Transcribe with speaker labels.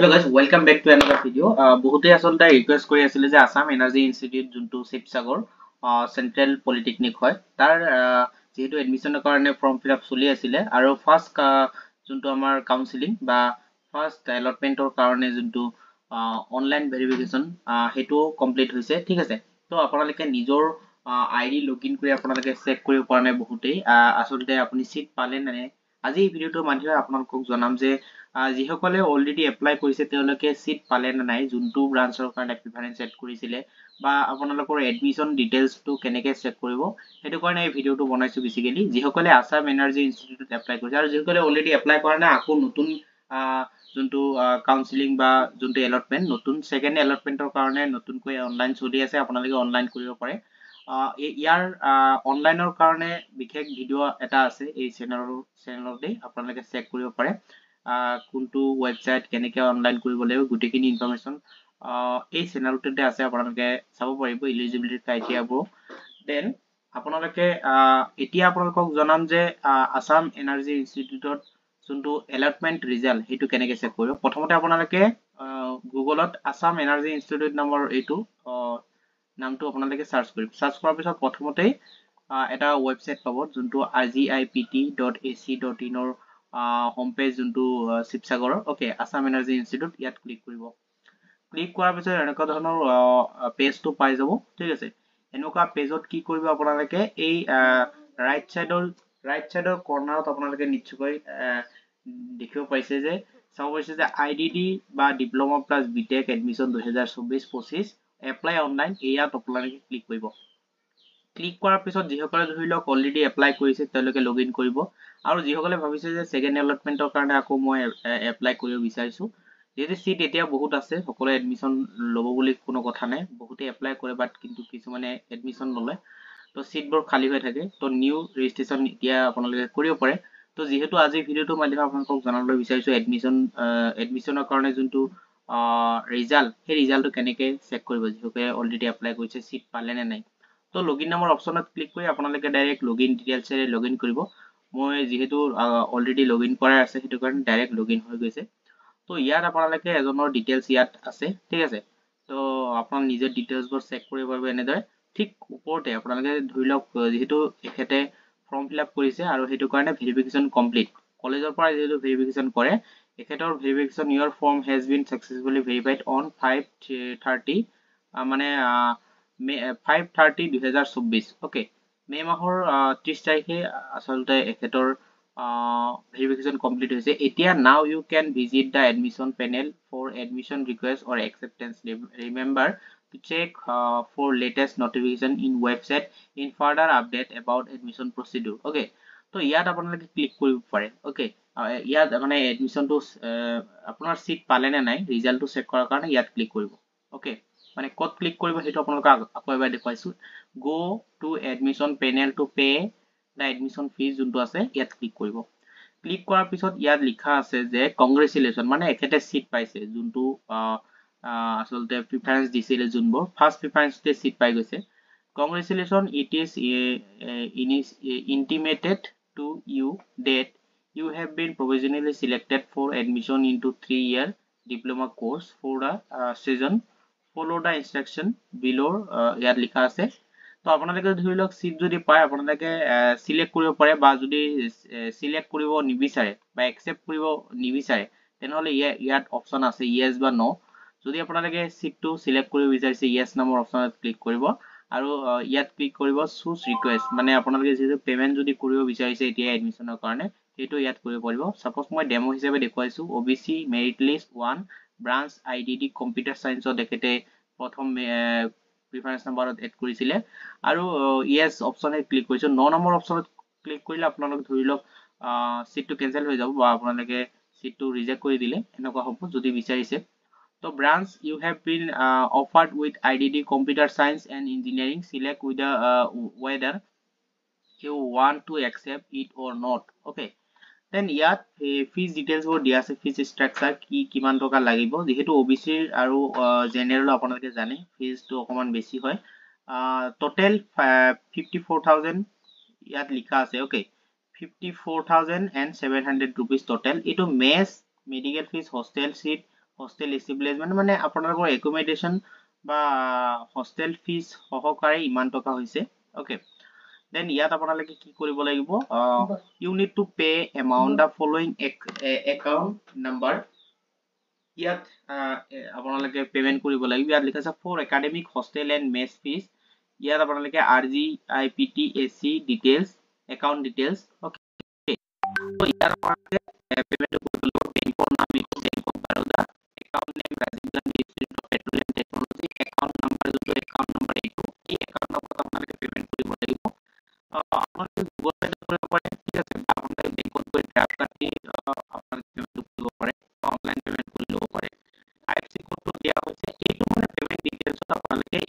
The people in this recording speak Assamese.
Speaker 1: hello' guys welcome back to এনেকুৱা ভিডিঅ' বহুতেই আচলতে ৰিকুৱেষ্ট কৰি আছিলে যে আছাম এনাৰ্জি ইনষ্টিটিউট যোনটো শিৱসাগৰ চেণ্ট্ৰেল পলিটেকনিক হয় তাৰ যিহেতু এডমিশ্যনৰ কাৰণে ফৰ্ম ফিল আপ চলি আছিলে আৰু ফাৰ্ষ্ট যোনটো আমাৰ কাউন্সিলিং বা ফাৰ্ষ্ট এলটমেণ্টৰ কাৰণে যোনটো অনলাইন ভেৰিফিকেশ্যন সেইটোও কমপ্লিট হৈছে ঠিক আছে তো আপোনালোকে নিজৰ আই ডি লগ ইন কৰি আপোনালোকে চেক কৰিব পৰা নাই বহুতেই আচলতে আপুনি চিট পালে নে আজি এই ভিডিওটো মাধ্যমে আপোনালোকক জনাম যে যিসকলে অলৰেডি এপ্লাই কৰিছে তেওঁলোকে সিট পালে না নাই যোনটো ব্ৰাঞ্চৰ কাৰণে প্ৰিফাৰেন্স সেট কৰিছিলে বা আপোনালোকৰ এডমিশ্যন ডিটেইলছটো কেনেকৈ চেক কৰিব সেইটো কাৰণে এই ভিডিঅ'টো বনাইছোঁ বেছিকেলি যিসকলে আছাম এনাৰ্জি ইনষ্টিটিউটত এপ্লাই কৰিছে আৰু যিসকলে অলৰেডি এপ্লাই কৰা নাই আকৌ নতুন যোনটো কাউন্সিলিং বা যোনটো এলটমেণ্ট নতুন ছেকেণ্ড এলটমেণ্টৰ কাৰণে নতুনকৈ অনলাইন চলি আছে আপোনালোকে অনলাইন কৰিব পাৰে ইয়াৰ অনলাইনৰ কাৰণে বিশেষ ভিডিঅ' এটা আছে এই চেনেলৰ চেনেলতেই আপোনালোকে চেক কৰিব পাৰে কোনটো ৱেবছাইট কেনেকৈ অনলাইন কৰিব লাগিব গোটেইখিনি ইনফৰ্মেশ্যন এই চেনেলটোতে আছে আপোনালোকে চাব পাৰিব ইলিজিবিলিটি ক্ৰাইটেৰিয়াবোৰ দেন আপোনালোকে এতিয়া আপোনালোকক জনাম যে আছাম এনাৰ্জি ইনষ্টিটিউটত যোনটো এলটমেণ্ট ৰিজাল্ট সেইটো কেনেকৈ চেক কৰিব প্ৰথমতে আপোনালোকে গুগলত আছাম এনাৰ্জি ইনষ্টিটিউট নামৰ এইটো নামটো আপোনালোকে সাৰ্চ কৰিব সাৰ্চ কৰাৰ পিছত প্ৰথমতে এটা ওয়েবসাইট পাব যোনটো rgipt.ac.in ৰ হোম পেজ যোনটো Sivasagar okay Assam energy institute ইয়াত ক্লিক কৰিব ক্লিক কৰাৰ পিছত এনেকুৱা ধৰণৰ পেজটো পাই যাব ঠিক আছে এনেকুৱা পেজত কি কৰিব আপোনালোকে এই ৰাইট চাইডৰ ৰাইট চাইডৰ কৰ্ণাৰত আপোনালোকে নিশ্চয়কৈ দেখিব পাইছে যে চাব পাৰিছে যে আই ডি ডি বা diploma plus B tech admission দুহেজাৰ চৌবিছ পঁচিছ এপ্লাই অনলাইন এয়া আপোনালোকে ক্লিক কৰিব ক্লিক কৰাৰ পিছত যিসকলে ধৰি লওক অলৰেডি এপ্লাই কৰিছে তেওঁলোকে লগ কৰিব আৰু যিসকলে ভাবিছে যে ছেকেণ্ড এলটমেণ্টৰ কাৰণে আকৌ মই এপ্লাই কৰিব বিচাৰিছোঁ যিহেতু ছিট এতিয়া বহুত আছে সকলোৱে এডমিশ্যন ল'ব বুলি কোনো কথা নাই বহুতে এপ্লাই কৰে বাট কিন্তু কিছুমানে এডমিশ্যন ল'লে তো ছিটবোৰ খালী হৈ থাকে তো নিউ ৰেজিষ্ট্ৰেশ্যন এতিয়া আপোনালোকে কৰিব পাৰে তো যিহেতু আজি ভিডিঅ'টোৰ মাধ্যমে আপোনালোকক জনাবলৈ বিচাৰিছো এডমিশ্যন এডমিশ্যনৰ কাৰণে যোনটো ৰেজাল্ট সেই ৰেজাল্ট কেন চেক কৰব যেহেতু অলৰেডি এপ্লাই কৰেছে সিট পালে না নাই তো লগইন নামৰ অপশনত ক্লিক করে আপনাদের ডাইরেক্ট লগইন ডিটেলসে লগইন করব মানে যেহেতু অলরেডি লগইন করা আছে সেইটার কারণে ডাইরেক্ট লগইন হয়ে গেছে তো ইয়াত আপনাদের এজনের ডিটেলস ইয়াত আছে ঠিক আছে তো আপনার নিজের ডিটেলসব চেক করবেন এনেদরে ঠিক উপরতে আপনাদের ধর যেহেতু এখেতে ফর্ম ফিল আপ করেছে আর সেইটার কারণে ভেরিফিকেশন কমপ্লিট কলেজের পর যেহেতু ভেরিফিকেশন করে এখেতৰ ভেৰিফিকেশ্যন ইয়াৰ form has been successfully verified on five thirty মানে ফাইভ থাৰ্টি দুহেজাৰ চৌব্বিছ অ'কে মে মাহৰ ত্ৰিছ তাৰিখে আচলতে এখেতৰ ভেৰিফিকেশ্যন কমপ্লিট হৈছে এতিয়া now you can visit the admission panel for admission request or acceptance remember to check for latest notification in website in further update about admission procedure okay ত' ইয়াত আপোনালোকে ক্লিক কৰিব পাৰে অ'কে ইয়াত মানে এডমিশ্যনটো আপোনাৰ ছিট পালেনে নাই ৰিজাল্টটো চেক কৰাৰ কাৰণে ইয়াত ক্লিক কৰিব অ'কে মানে ক'ত ক্লিক কৰিব সেইটো আপোনালোকক আকৌ এবাৰ দেখুৱাইছোঁ go' to admission panel to pay' the admission fees যোনটো আছে ইয়াত ক্লিক কৰিব ক্লিক কৰাৰ পিছত ইয়াত লিখা আছে যে কংগ্ৰেচুলেশ্যন মানে এখেতে চিট পাইছে যোনটো আচলতে প্ৰিফাৰেঞ্চ দিছিলে যোনবোৰ ফাৰ্ষ্ট প্ৰিফাৰেঞ্চতে চিট পাই গৈছে কংগ্ৰেচুলেশ্যন ইট ইজ ইনিচ intimated to you that you have been provisionally selected for admission into three year diploma course for the uh, season follow the instruction below uh, yar likha ase to apnalage dhuri lok seat jodi pae apnalage select koribo pare ba jodi select koribo nibisare ba accept koribo nibisare then hole yat option ase yes ba no jodi apnalage seat to select koribo bisarise yes number option at click koribo aru yat click koribo choose request mane apnalage je payment jodi koribo bisarise eta admission karone সেইটো ইয়াত কৰিব পাৰিব সাপোজ মই ডেমো হিচাপে দেখুৱাইছো O B C merit list one branch I D D computer চায়েন্সত প্ৰথম প্ৰিফাৰেঞ্চ নাম্বাৰত এড কৰিছিলে আৰু ইয়েছ অপশ্যনে ক্লিক কৰিছোঁ ন নম্বৰ অপশ্যনত ক্লিক কৰিলে আপোনালোক ধৰি লওক চিটটো কেঞ্চেল হৈ যাব বা আপোনালোকে চিটটো ৰিজেক্ট কৰি দিলে এনেকুৱা হ'ব যদি বিচাৰিছে তো branch you have been offered with I D D computer science and engineering select with the whether you ৱান to accept it or not okay then ইয়াত ফিজ ডিটেইলছবোৰ দিয়া আছে ফিজ ষ্ট্ৰাকচাৰ কি কিমান টকা লাগিব যিহেতু অ' বি চিৰ আৰু জেনেৰেলো আপোনালোকে জানে ফিজটো অকণমান বেছি হয় ট'টেল ফিফটি ফ'ৰ থাউজেণ্ড ইয়াত লিখা আছে okay fifty four thousand and seven hundred rupees total এইটো mess medical fees hostel seat hostel establishment মানে আপোনালোকৰ একমেডেশ্যন বা হোষ্টেল ফিজ সহকাৰে ইমান টকা হৈছে অ'কে দেন ইয়াত আপোনালোকে কি কৰিব লাগিব you need to pay amount the following account number ইয়াত আপোনালোকে পেমেণ্ট কৰিব লাগিব ইয়াত লিখা আছে for academic hostel and mess fees ইয়াত আপোনালোকে R G I P T A C details account details okay ইয়াত আপোনালোকে পেমেণ্ট কৰিব লাগিব বেংকৰ নাম লিখক bank of Baroda name Rajiv Gandhi institute जनता पाने के